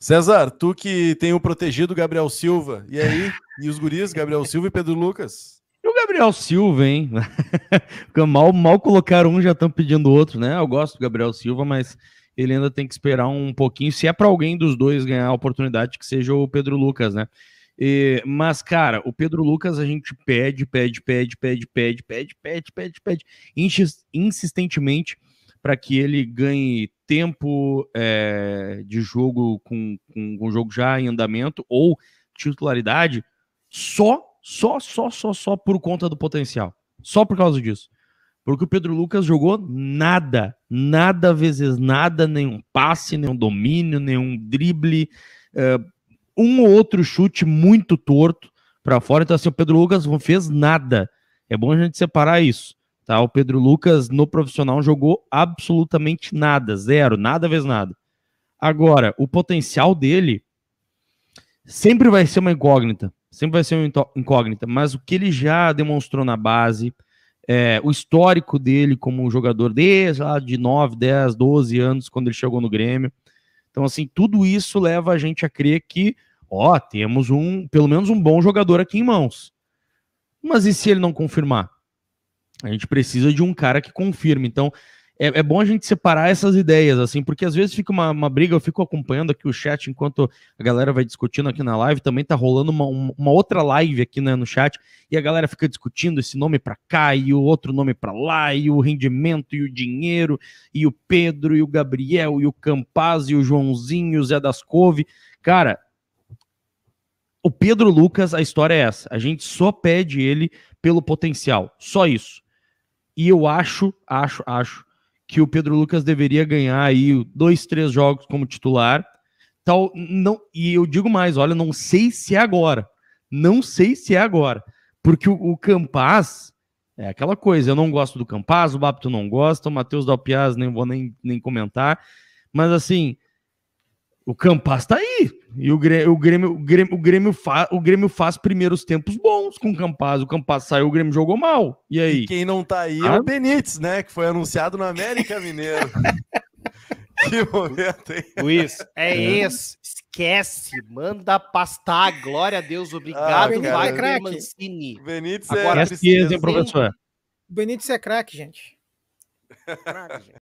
César, tu que tem o protegido Gabriel Silva, e aí? E os guris, Gabriel Silva e Pedro Lucas? E o Gabriel Silva, hein? mal, mal colocaram um, já estão pedindo outro, né? Eu gosto do Gabriel Silva, mas ele ainda tem que esperar um pouquinho. Se é para alguém dos dois ganhar a oportunidade, que seja o Pedro Lucas, né? E, mas, cara, o Pedro Lucas a gente pede, pede, pede, pede, pede, pede, pede, pede, pede, pede, insistentemente para que ele ganhe tempo é, de jogo com, com, com jogo já em andamento ou titularidade só, só, só, só, só por conta do potencial. Só por causa disso. Porque o Pedro Lucas jogou nada, nada vezes nada, nenhum passe, nenhum domínio, nenhum drible, eh, um ou outro chute muito torto para fora. Então, assim, o Pedro Lucas não fez nada. É bom a gente separar isso. Tá? O Pedro Lucas, no profissional, jogou absolutamente nada, zero, nada vez nada. Agora, o potencial dele sempre vai ser uma incógnita, sempre vai ser uma incógnita, mas o que ele já demonstrou na base, é, o histórico dele como jogador desde lá de 9, 10, 12 anos, quando ele chegou no Grêmio. Então, assim, tudo isso leva a gente a crer que, ó, temos um, pelo menos um bom jogador aqui em mãos. Mas e se ele não confirmar? A gente precisa de um cara que confirme. Então, é, é bom a gente separar essas ideias, assim, porque às vezes fica uma, uma, briga, eu fico acompanhando aqui o chat enquanto a galera vai discutindo aqui na live. Também tá rolando uma, uma outra live aqui né, no chat, e a galera fica discutindo esse nome para cá e o outro nome para lá, e o rendimento, e o dinheiro, e o Pedro, e o Gabriel, e o Campaz, e o Joãozinho, o Zé das Cove. Cara, o Pedro Lucas, a história é essa. A gente só pede ele pelo potencial. Só isso. E eu acho, acho, acho que o Pedro Lucas deveria ganhar aí dois, três jogos como titular. Tal, não, e eu digo mais, olha, não sei se é agora. Não sei se é agora. Porque o, o Campaz é aquela coisa, eu não gosto do Campaz, o Bapto não gosta, o Matheus Dalpiaz nem vou nem, nem comentar. Mas assim, o Campas tá aí. E o Grêmio, o Grêmio, o Grêmio, o Grêmio, fa, o Grêmio faz primeiros tempos bons com o Campas. O Campas saiu, o Grêmio jogou mal. E aí? E quem não tá aí é ah? é o Benítez, né? Que foi anunciado no América Mineiro. que momento, hein? Luiz, é, é. Esquece. Manda pastar. Glória a Deus. Obrigado, ah, cara, Wagner é Mancini. Benítez é Agora, é... Esquece, professor? O Benítez é craque, gente. Craque, gente.